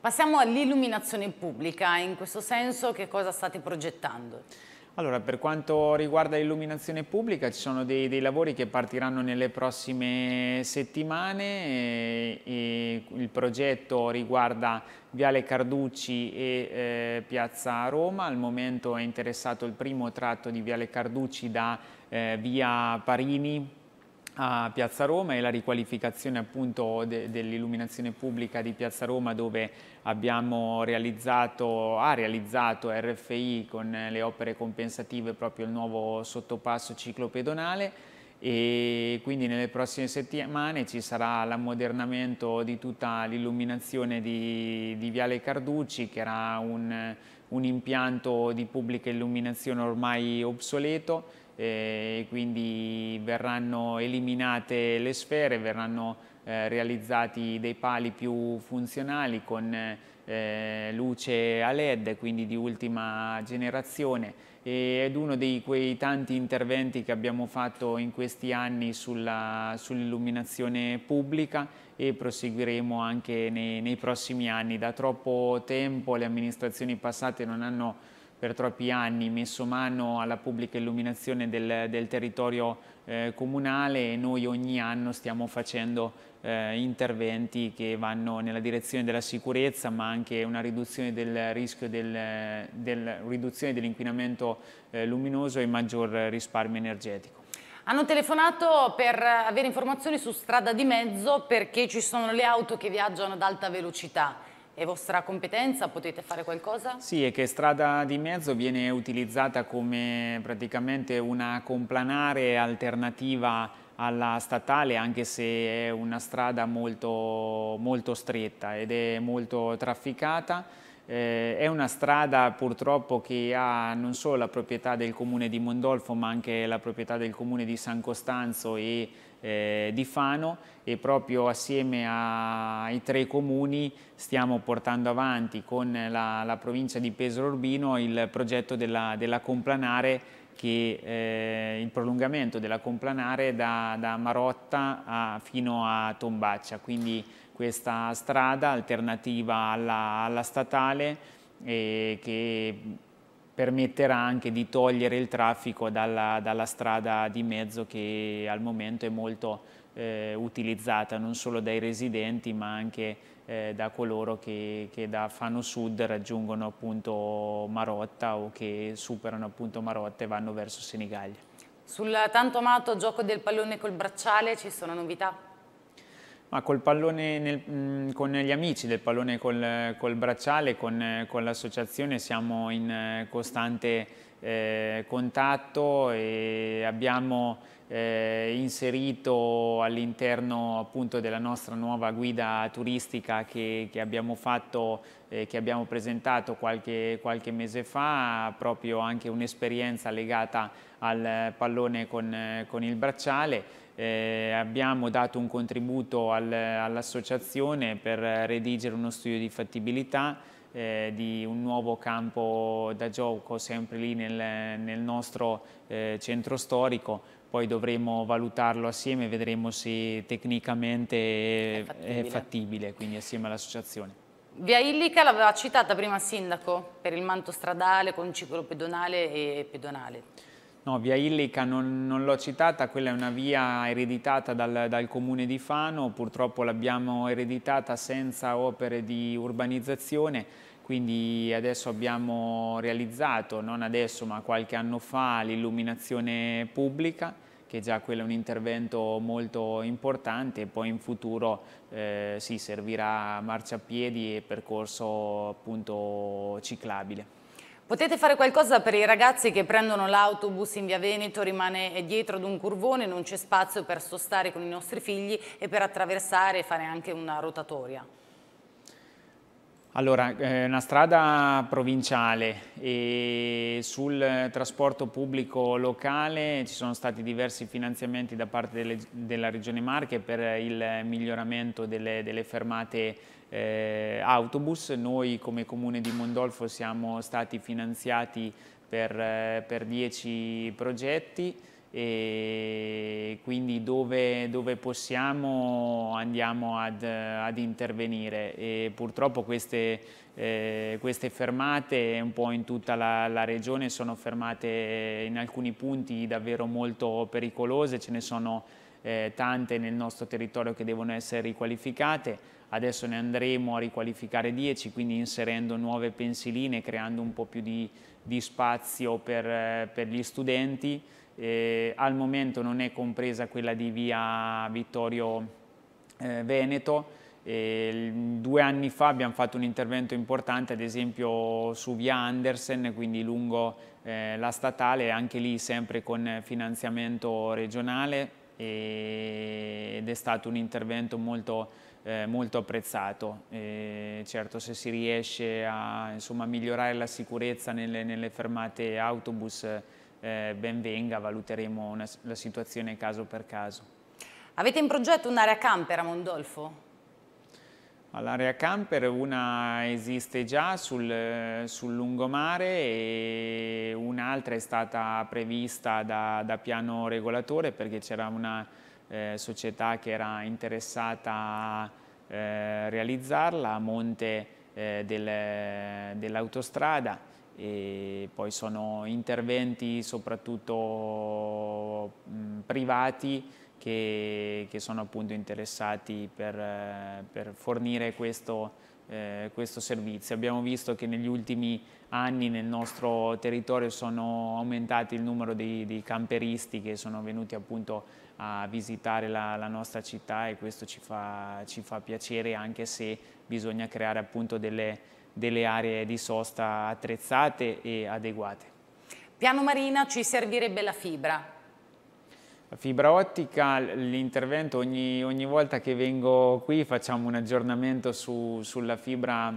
Passiamo all'illuminazione pubblica, in questo senso che cosa state progettando? Allora, per quanto riguarda l'illuminazione pubblica, ci sono dei, dei, lavori che partiranno nelle prossime settimane. E, eh, e il progetto riguarda Viale Carducci e eh, Piazza Roma. Al momento è interessato il primo tratto di Viale Carducci da eh, Via Parini a Piazza Roma e la riqualificazione appunto de dell'illuminazione pubblica di Piazza Roma dove abbiamo realizzato, ha realizzato RFI con le opere compensative proprio il nuovo sottopasso ciclopedonale e quindi nelle prossime settimane ci sarà l'ammodernamento di tutta l'illuminazione di, di, Viale Carducci che era un, un impianto di pubblica illuminazione ormai obsoleto eh, quindi verranno eliminate le sfere, verranno eh, realizzati dei pali più funzionali con eh, luce a led, quindi di ultima generazione e, ed uno di quei tanti interventi che abbiamo fatto in questi anni sull'illuminazione sull pubblica e proseguiremo anche nei, nei prossimi anni. Da troppo tempo le amministrazioni passate non hanno per troppi anni messo mano alla pubblica illuminazione del, del territorio eh, comunale e noi ogni anno stiamo facendo eh, interventi che vanno nella direzione della sicurezza ma anche una riduzione del rischio del, del, riduzione dell'inquinamento eh, luminoso e maggior risparmio energetico. Hanno telefonato per avere informazioni su strada di mezzo perché ci sono le auto che viaggiano ad alta velocità è vostra competenza? Potete fare qualcosa? Sì, è che Strada di Mezzo viene utilizzata come praticamente una complanare alternativa alla statale anche se è una strada molto, molto stretta ed è molto trafficata. Eh, è una strada purtroppo che ha non solo la proprietà del comune di Mondolfo ma anche la proprietà del comune di San Costanzo e eh, di Fano e proprio assieme ai tre comuni stiamo portando avanti con la, la provincia di Pesaro Urbino il progetto della, della Complanare che eh, il prolungamento della complanare da, da Marotta a, fino a Tombaccia, quindi questa strada alternativa alla, alla statale eh, che permetterà anche di togliere il traffico dalla, dalla strada di mezzo che al momento è molto eh, utilizzata non solo dai residenti ma anche eh, da coloro che, che, da Fano Sud raggiungono appunto Marotta o che superano appunto Marotta e vanno verso Senigallia. Sul tanto amato gioco del pallone col bracciale ci sono novità? Ma col pallone nel, mm, con gli amici del pallone col, col bracciale, con, con l'associazione siamo in eh, costante eh, contatto e abbiamo eh, inserito all'interno della nostra nuova guida turistica che, che, abbiamo, fatto, eh, che abbiamo presentato qualche, qualche, mese fa proprio anche un'esperienza legata al pallone con, con il bracciale eh, abbiamo dato un contributo al, all'associazione per redigere uno studio di fattibilità eh, di un nuovo campo da gioco sempre lì nel, nel nostro eh, centro storico, poi dovremo valutarlo assieme e vedremo se tecnicamente è fattibile, è fattibile quindi assieme all'associazione. Via Illica l'aveva citata prima il sindaco per il manto stradale con ciclo pedonale e pedonale. No, via Illica non, non l'ho citata, quella è una via ereditata dal, dal comune di Fano, purtroppo l'abbiamo ereditata senza opere di urbanizzazione, quindi adesso abbiamo realizzato, non adesso ma qualche anno fa, l'illuminazione pubblica, che già quello è un intervento molto importante e poi in futuro eh, sì, servirà marciapiedi e percorso appunto ciclabile. Potete fare qualcosa per i ragazzi che prendono l'autobus in via Veneto, rimane dietro ad un curvone, non c'è spazio per sostare con i nostri figli e per attraversare e fare anche una rotatoria? Allora, è eh, una strada provinciale e sul trasporto pubblico locale ci sono stati diversi finanziamenti da parte delle, della Regione Marche per il miglioramento delle, delle fermate eh, autobus. Noi come comune di Mondolfo siamo stati finanziati per, eh, per 10 progetti e quindi dove, dove possiamo andiamo ad, ad intervenire e purtroppo queste, eh, queste, fermate un po' in tutta la, la, regione sono fermate in alcuni punti davvero molto pericolose, ce ne sono eh, tante nel nostro territorio che devono essere riqualificate, adesso ne andremo a riqualificare 10, quindi inserendo nuove pensiline, creando un po' più di, di spazio per, per, gli studenti. Eh, al momento non è compresa quella di via Vittorio eh, Veneto, e due anni fa abbiamo fatto un intervento importante, ad esempio su via Andersen, quindi lungo eh, la statale, anche lì sempre con finanziamento regionale ed è stato un intervento molto importante eh, molto apprezzato. E certo se si riesce a insomma, migliorare la sicurezza nelle, nelle fermate autobus eh, ben venga, valuteremo una, la situazione caso per caso. Avete in progetto un'area camper a Mondolfo? L'area camper una esiste già sul, sul lungomare e un'altra è stata prevista da, da piano regolatore perché c'era una eh, società che era interessata a eh, realizzarla a monte eh, del, dell'autostrada e poi sono interventi soprattutto mh, privati che, che, sono appunto interessati per, eh, per fornire questo, eh, questo servizio. Abbiamo visto che negli ultimi anni nel nostro territorio sono aumentati il numero di, di camperisti che sono venuti appunto a visitare la, la nostra città e questo ci fa, ci fa, piacere anche se bisogna creare appunto delle, delle aree di sosta attrezzate e adeguate. Piano Marina ci servirebbe la fibra, la fibra ottica, l'intervento ogni, ogni, volta che vengo qui facciamo un aggiornamento su, sulla fibra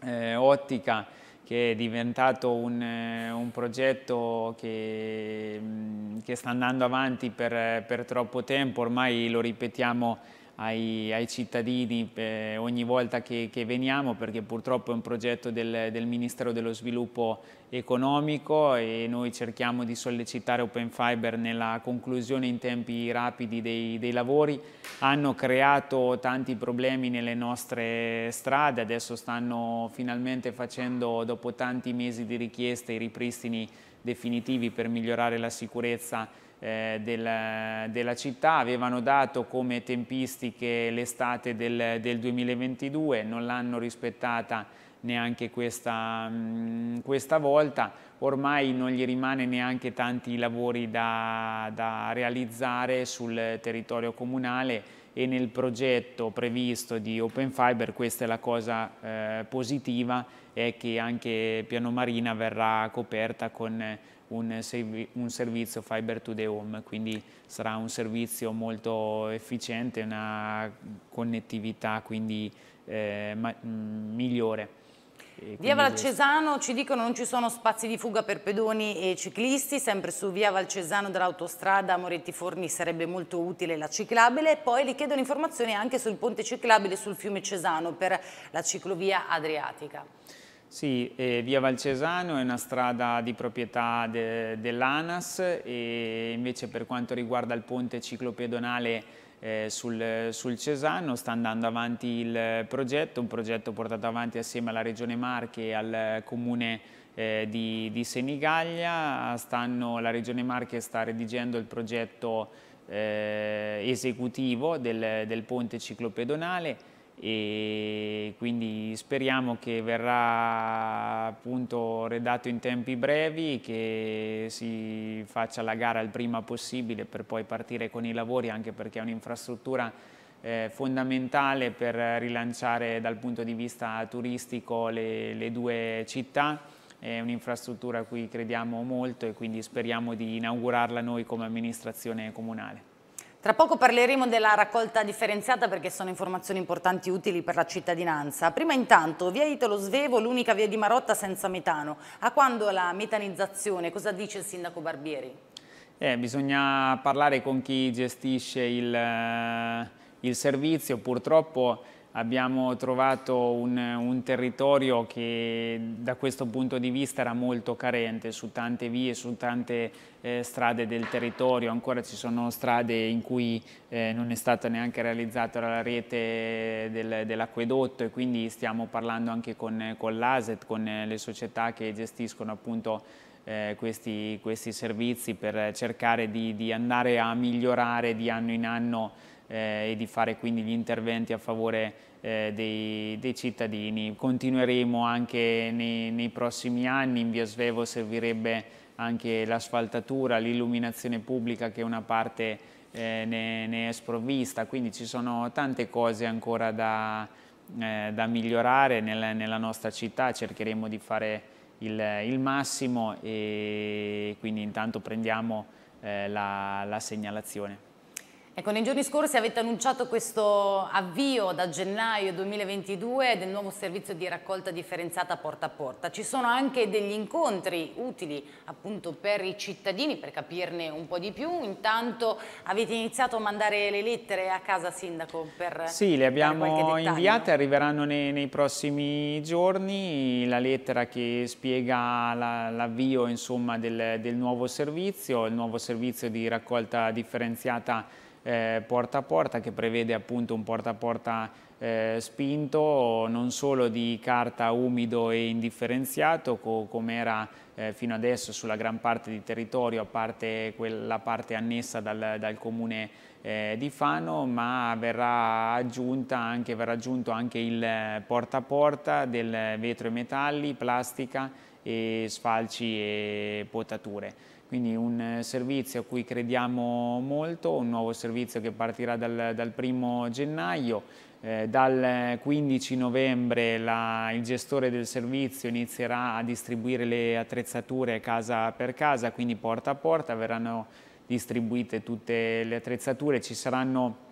eh, ottica che è diventato un, eh, un progetto che, mm, che, sta andando avanti per, per, troppo tempo, ormai lo ripetiamo ai, ai cittadini eh, ogni volta che, che, veniamo perché purtroppo è un progetto del, del Ministero dello Sviluppo economico e noi cerchiamo di sollecitare Open Fiber nella conclusione in tempi rapidi dei, dei lavori. Hanno creato tanti problemi nelle nostre strade, adesso stanno finalmente facendo dopo tanti mesi di richieste i ripristini definitivi per migliorare la sicurezza eh, del, della città, avevano dato come tempistiche l'estate del, del 2022, non l'hanno rispettata neanche questa, mh, mm, questa volta, ormai non gli rimane neanche tanti lavori da, da realizzare sul territorio comunale e nel progetto previsto di Open Fiber questa è la cosa eh, positiva è che anche Piano Marina verrà coperta con un, un, servizio Fiber to the Home, quindi sarà un servizio molto efficiente, una connettività quindi eh, mm, migliore. Via Valcesano ci dicono non ci sono spazi di fuga per pedoni e ciclisti, sempre su via Valcesano dall'autostrada Moretti Forni sarebbe molto utile la ciclabile, poi gli chiedono informazioni anche sul ponte ciclabile sul fiume Cesano per la ciclovia adriatica. Sì, eh, via Valcesano è una strada di proprietà de, dell'ANAS e invece per quanto riguarda il ponte ciclopedonale eh, sul, sul, Cesano, sta andando avanti il progetto, un progetto portato avanti assieme alla Regione Marche e al Comune eh, di, di, Senigallia, Stanno, la Regione Marche sta redigendo il progetto eh, esecutivo del, del ponte ciclopedonale, e quindi speriamo che verrà appunto redatto in tempi brevi, che si faccia la gara il prima possibile per poi partire con i lavori anche perché è un'infrastruttura eh, fondamentale per rilanciare dal punto di vista turistico le, le due città, è un'infrastruttura a cui crediamo molto e quindi speriamo di inaugurarla noi come amministrazione comunale. Tra poco parleremo della raccolta differenziata perché sono informazioni importanti e utili per la cittadinanza. Prima intanto, via Italo Svevo, l'unica via di Marotta senza metano. A quando la metanizzazione? Cosa dice il sindaco Barbieri? Eh, bisogna parlare con chi gestisce il, eh, il servizio, purtroppo abbiamo trovato un, un territorio che da questo punto di vista era molto carente su tante vie, su tante eh, strade del territorio, ancora ci sono strade in cui eh, non è stata neanche realizzata la rete del, dell'acquedotto e quindi stiamo parlando anche con, con l'ASET, con le società che gestiscono appunto eh, questi, questi, servizi per cercare di, di, andare a migliorare di anno in anno eh, e di fare quindi gli interventi a favore di eh, dei, dei, cittadini. Continueremo anche nei, nei prossimi anni, in via Svevo servirebbe anche l'asfaltatura, l'illuminazione pubblica che una parte eh, ne, ne, è sprovvista, quindi ci sono tante cose ancora da, eh, da migliorare nella, nella, nostra città, cercheremo di fare il, il massimo e quindi intanto prendiamo eh, la, la segnalazione. Ecco, nei giorni scorsi avete annunciato questo avvio da gennaio 2022 del nuovo servizio di raccolta differenziata porta a porta. Ci sono anche degli incontri utili appunto per i cittadini per capirne un po' di più. Intanto avete iniziato a mandare le lettere a casa sindaco per Sì, le abbiamo inviate, arriveranno nei, nei, prossimi giorni la lettera che spiega l'avvio la, del, del nuovo servizio, il nuovo servizio di raccolta differenziata eh, porta a porta che prevede appunto un porta a porta eh, spinto non solo di carta umido e indifferenziato co come era eh, fino adesso sulla gran parte di territorio a parte quella parte annessa dal, dal comune eh, di Fano ma verrà, aggiunta anche, verrà aggiunto anche il porta a porta del vetro e metalli, plastica e sfalci e potature quindi un eh, servizio a cui crediamo molto, un nuovo servizio che partirà dal, dal primo gennaio. Eh, dal 15 novembre la, il gestore del servizio inizierà a distribuire le attrezzature casa per casa, quindi porta a porta, verranno distribuite tutte le attrezzature, ci saranno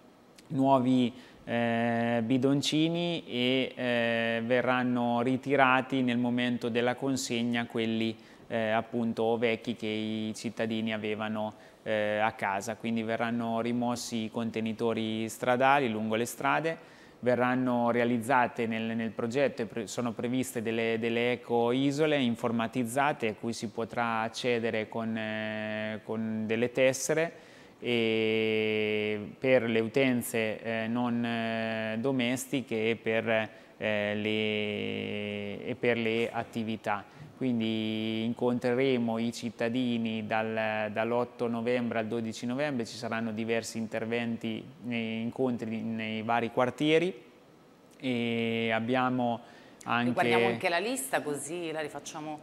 nuovi eh, bidoncini e eh, verranno ritirati nel momento della consegna quelli eh, appunto vecchi che i cittadini avevano eh, a casa, quindi verranno rimossi i contenitori stradali lungo le strade, verranno realizzate nel, nel progetto e sono previste delle, delle eco-isole informatizzate a cui si potrà accedere con, eh, con delle tessere e per le utenze eh, non eh, domestiche e per, eh, le, e per le attività quindi incontreremo i cittadini dal, dall'8 novembre al 12 novembre, ci saranno diversi interventi, e eh, incontri nei vari quartieri e abbiamo anche... Guardiamo anche la lista così la rifacciamo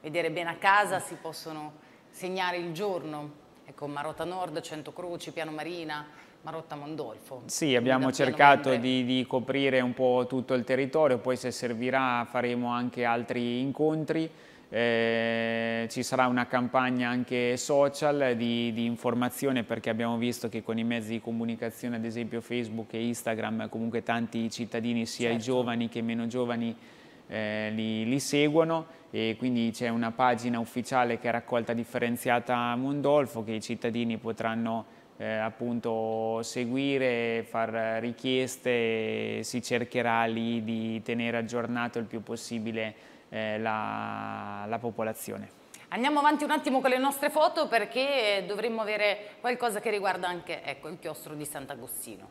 vedere bene a casa, si possono segnare il giorno, ecco Marota Nord, Centocroci, Piano Marina, Marotta Mondolfo. Sì, abbiamo cercato di, di, coprire un po' tutto il territorio, poi se servirà faremo anche altri incontri. Eh, ci sarà una campagna anche social di, di, informazione perché abbiamo visto che con i mezzi di comunicazione ad esempio Facebook e Instagram comunque tanti cittadini sia certo. i giovani che i meno giovani eh, li, li, seguono e quindi c'è una pagina ufficiale che è raccolta differenziata a Mondolfo che i cittadini potranno eh, appunto seguire, far richieste, si cercherà lì di tenere aggiornato il più possibile eh, la, la popolazione. Andiamo avanti un attimo con le nostre foto perché dovremmo avere qualcosa che riguarda anche ecco, il chiostro di Sant'Agostino.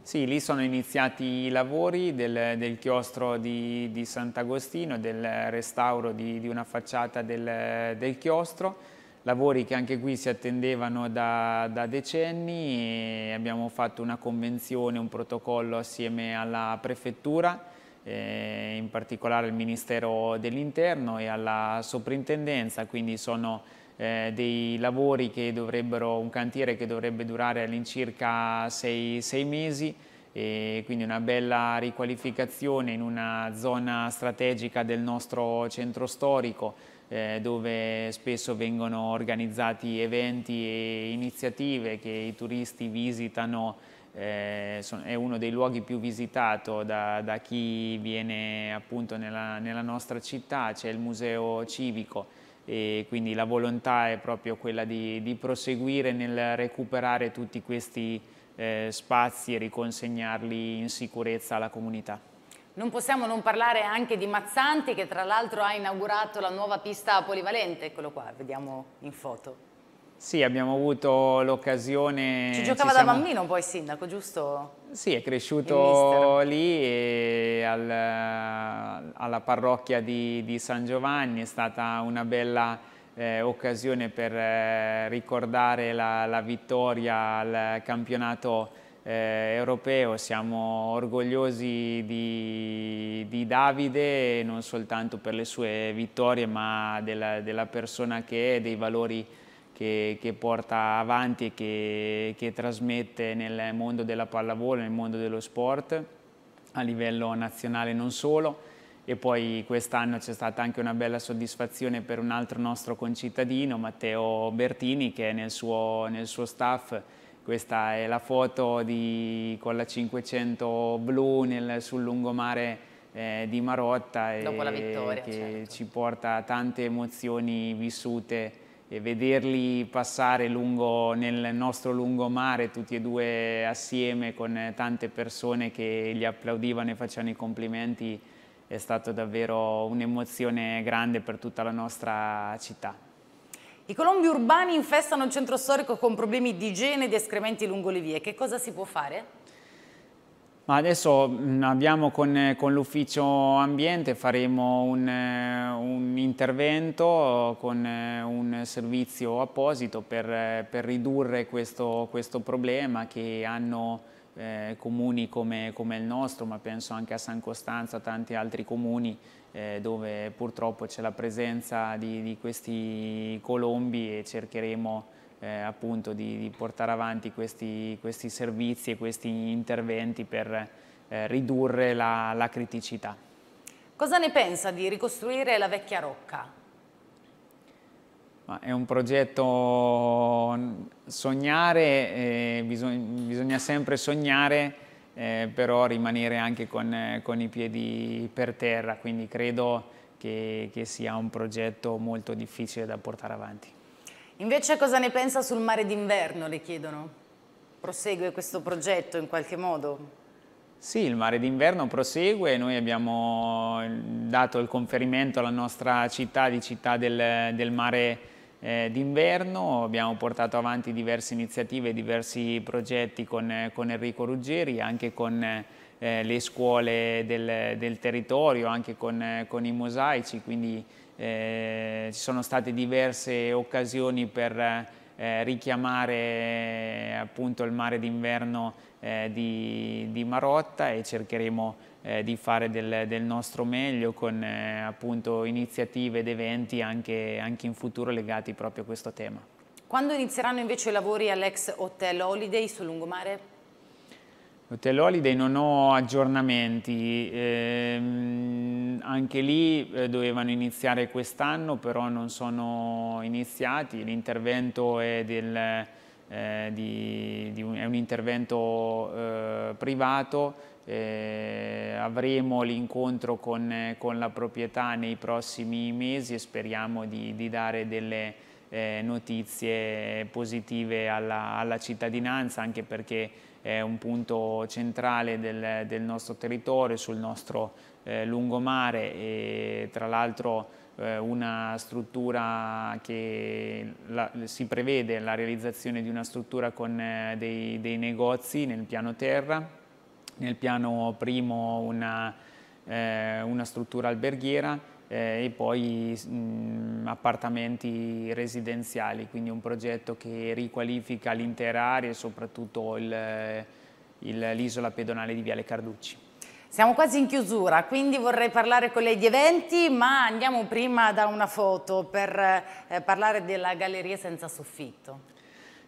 Sì, lì sono iniziati i lavori del, del chiostro di, di Sant'Agostino, del restauro di, di una facciata del, del chiostro lavori che anche qui si attendevano da, da, decenni e abbiamo fatto una convenzione, un protocollo assieme alla prefettura, eh, in particolare al Ministero dell'Interno e alla soprintendenza, quindi sono eh, dei lavori che dovrebbero, un cantiere che dovrebbe durare all'incirca sei, sei mesi e quindi una bella riqualificazione in una zona strategica del nostro centro storico eh, dove spesso vengono organizzati eventi e iniziative che i turisti visitano, eh, son, è uno dei luoghi più visitato da, da chi viene appunto nella, nella nostra città, c'è il museo civico e quindi la volontà è proprio quella di, di proseguire nel recuperare tutti questi eh, spazi e riconsegnarli in sicurezza alla comunità. Non possiamo non parlare anche di Mazzanti che tra l'altro ha inaugurato la nuova pista polivalente, eccolo qua, vediamo in foto. Sì, abbiamo avuto l'occasione... Ci giocava ci da bambino poi sindaco, giusto? Sì, è cresciuto lì e al, eh, alla parrocchia di, di, San Giovanni, è stata una bella eh, occasione per eh, ricordare la, la vittoria al campionato eh, europeo, siamo orgogliosi di, di, Davide non soltanto per le sue vittorie ma della, della persona che è, dei valori che, che porta avanti e che, che, trasmette nel mondo della pallavolo, nel mondo dello sport a livello nazionale non solo e poi quest'anno c'è stata anche una bella soddisfazione per un altro nostro concittadino, Matteo Bertini, che è nel suo, nel suo staff questa è la foto di, con la 500 blu nel, sul lungomare eh, di Marotta. Dopo la vittoria, Che certo. ci porta tante emozioni vissute e vederli passare lungo, nel nostro lungomare tutti e due assieme con tante persone che gli applaudivano e facevano i complimenti è stata davvero un'emozione grande per tutta la nostra città. I colombi urbani infestano il centro storico con problemi di igiene e di escrementi lungo le vie. Che cosa si può fare? Ma adesso mm, abbiamo con, eh, con l'ufficio ambiente, faremo un, eh, un, intervento con eh, un servizio apposito per, per ridurre questo, questo, problema che hanno eh, comuni come, come, il nostro, ma penso anche a San Costanza, tanti altri comuni eh, dove purtroppo c'è la presenza di, di, questi colombi e cercheremo eh, appunto di, di, portare avanti questi, questi, servizi e questi interventi per eh, ridurre la, la criticità. Cosa ne pensa di ricostruire la vecchia rocca? è un progetto mm, sognare, eh, bisogna, bisogna sempre sognare eh, però rimanere anche con, eh, con, i piedi per terra, quindi credo che, che sia un progetto molto difficile da portare avanti. Invece cosa ne pensa sul mare d'inverno, le chiedono? Prosegue questo progetto in qualche modo? Sì, il mare d'inverno prosegue, noi abbiamo eh, dato il conferimento alla nostra città di città del, del mare eh, d'inverno, abbiamo portato avanti diverse iniziative, diversi progetti con, eh, con Enrico Ruggeri, anche con eh, le scuole del, del, territorio, anche con, eh, con i mosaici, quindi eh, ci sono state diverse occasioni per eh, richiamare appunto il mare d'inverno eh, di, di Marotta e cercheremo di eh, di fare del, del, nostro meglio con eh, appunto iniziative ed eventi anche, anche in futuro legati proprio a questo tema. Quando inizieranno invece i lavori all'ex Hotel Holiday sul lungomare? Hotel Holiday non ho aggiornamenti, eh, anche lì eh, dovevano iniziare quest'anno però non sono iniziati, l'intervento è, eh, è, un intervento eh, privato eh, avremo l'incontro con, con, la proprietà nei prossimi mesi e speriamo di, di dare delle eh, notizie positive alla, alla, cittadinanza anche perché è un punto centrale del, del nostro territorio, sul nostro eh, lungomare e tra l'altro eh, una struttura che la, si prevede la realizzazione di una struttura con eh, dei, dei negozi nel piano terra nel piano primo una, eh, una struttura alberghiera eh, e poi mh, mm, appartamenti residenziali, quindi un progetto che riqualifica l'intera area e soprattutto eh, l'isola pedonale di Viale Carducci. Siamo quasi in chiusura, quindi vorrei parlare con lei di eventi, ma andiamo prima da una foto per eh, parlare della Galleria Senza Soffitto.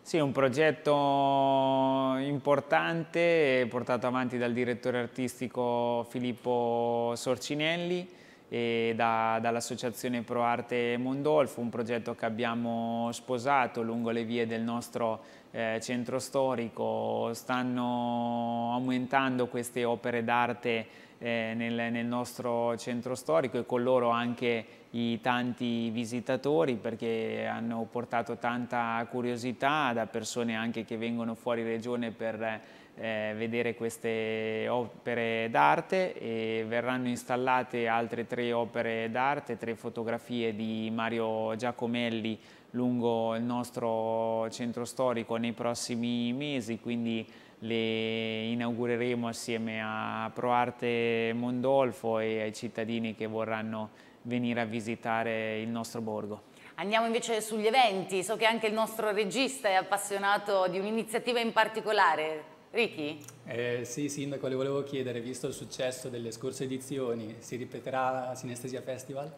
Sì, è un progetto importante portato avanti dal direttore artistico Filippo Sorcinelli e da, dall'associazione Pro Arte Mondolfo, un progetto che abbiamo sposato lungo le vie del nostro eh, centro storico. Stanno aumentando queste opere d'arte eh, nel, nel, nostro centro storico e con loro anche i tanti visitatori perché hanno portato tanta curiosità da persone anche che vengono fuori regione per eh, vedere queste opere d'arte e verranno installate altre tre opere d'arte, tre fotografie di Mario Giacomelli lungo il nostro centro storico nei prossimi mesi, quindi le inaugureremo assieme a ProArte Mondolfo e ai cittadini che vorranno venire a visitare il nostro borgo. Andiamo invece sugli eventi, so che anche il nostro regista è appassionato di un'iniziativa in particolare. Ricky? Eh, sì, Sindaco, le volevo chiedere, visto il successo delle scorse edizioni, si ripeterà la Sinestesia Festival?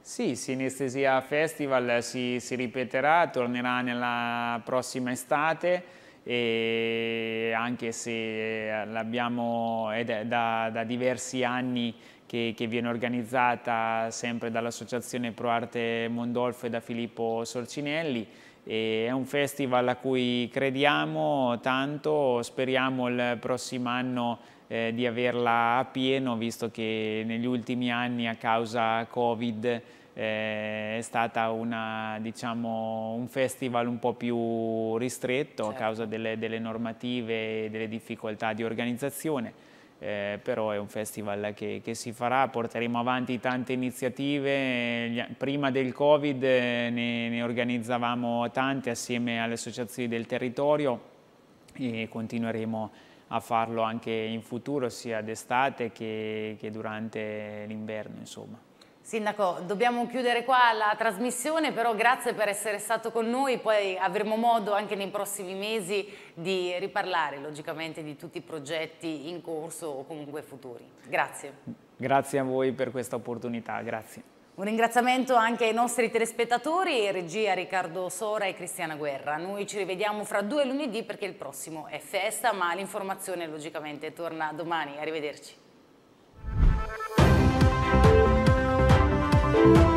Sì, Sinestesia Festival si, si ripeterà, tornerà nella prossima estate e anche se eh, l'abbiamo da, da diversi anni che, che, viene organizzata sempre dall'Associazione Pro Arte Mondolfo e da Filippo Sorcinelli. E è un festival a cui crediamo tanto, speriamo il prossimo anno eh, di averla a pieno, visto che negli ultimi anni a causa Covid eh, è stato diciamo, un festival un po' più ristretto certo. a causa delle, delle normative e delle difficoltà di organizzazione. Eh, però è un festival che, che, si farà, porteremo avanti tante iniziative, prima del Covid eh, ne, ne organizzavamo tante assieme alle associazioni del territorio e continueremo a farlo anche in futuro, sia d'estate che, che durante l'inverno. Sindaco, dobbiamo chiudere qua la trasmissione, però grazie per essere stato con noi, poi avremo modo anche nei prossimi mesi di riparlare logicamente di tutti i progetti in corso o comunque futuri. Grazie. Grazie a voi per questa opportunità, grazie. Un ringraziamento anche ai nostri telespettatori, regia Riccardo Sora e Cristiana Guerra. Noi ci rivediamo fra due lunedì perché il prossimo è festa, ma l'informazione logicamente torna domani. Arrivederci. Thank you.